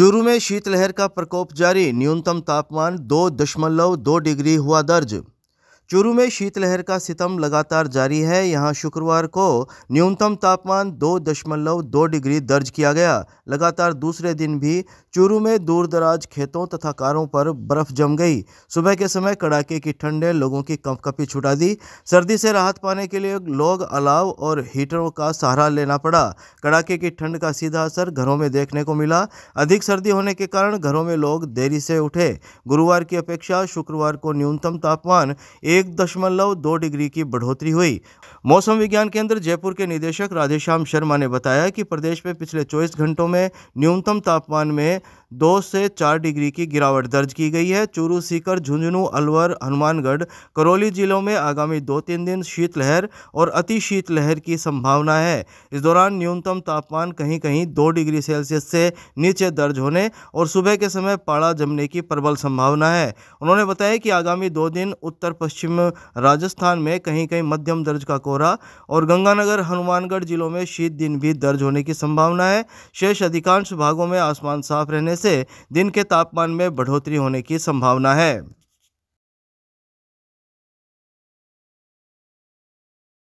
चूरू में शीतलहर का प्रकोप जारी न्यूनतम तापमान दो दशमलव दो डिग्री हुआ दर्ज चुरू में शीतलहर का सितम लगातार जारी है यहां शुक्रवार को न्यूनतम तापमान दो दशमलव दो डिग्री दर्ज किया गया लगातार दूसरे दिन भी चुरू में दूर दराज खेतों तथा कारों पर बर्फ जम गई सुबह के समय कड़ाके की ठंड ने लोगों की कंपकपी छुटा दी सर्दी से राहत पाने के लिए लोग अलाव और हीटरों का सहारा लेना पड़ा कड़ाके की ठंड का सीधा असर घरों में देखने को मिला अधिक सर्दी होने के कारण घरों में लोग देरी से उठे गुरुवार की अपेक्षा शुक्रवार को न्यूनतम तापमान एक एक दशमलव दो डिग्री की बढ़ोतरी हुई मौसम विज्ञान केंद्र जयपुर के निदेशक राधेश्याम शर्मा ने बताया कि प्रदेश में पिछले चौबीस घंटों में न्यूनतम तापमान में दो से चार डिग्री की गिरावट दर्ज की गई है चूरू सीकर झुंझुनू अलवर हनुमानगढ़ करौली जिलों में आगामी दो तीन दिन शीतलहर और अति शीतलहर की संभावना है इस दौरान न्यूनतम तापमान कहीं कहीं दो डिग्री सेल्सियस से नीचे दर्ज होने और सुबह के समय पाड़ा जमने की प्रबल संभावना है उन्होंने बताया कि आगामी दो दिन उत्तर पश्चिम राजस्थान में कहीं कहीं मध्यम दर्ज का कोहरा और गंगानगर हनुमानगढ़ जिलों में शीत दिन भी दर्ज होने की संभावना है शेष अधिकांश भागों में आसमान साफ रहने से दिन के तापमान में बढ़ोतरी होने की संभावना है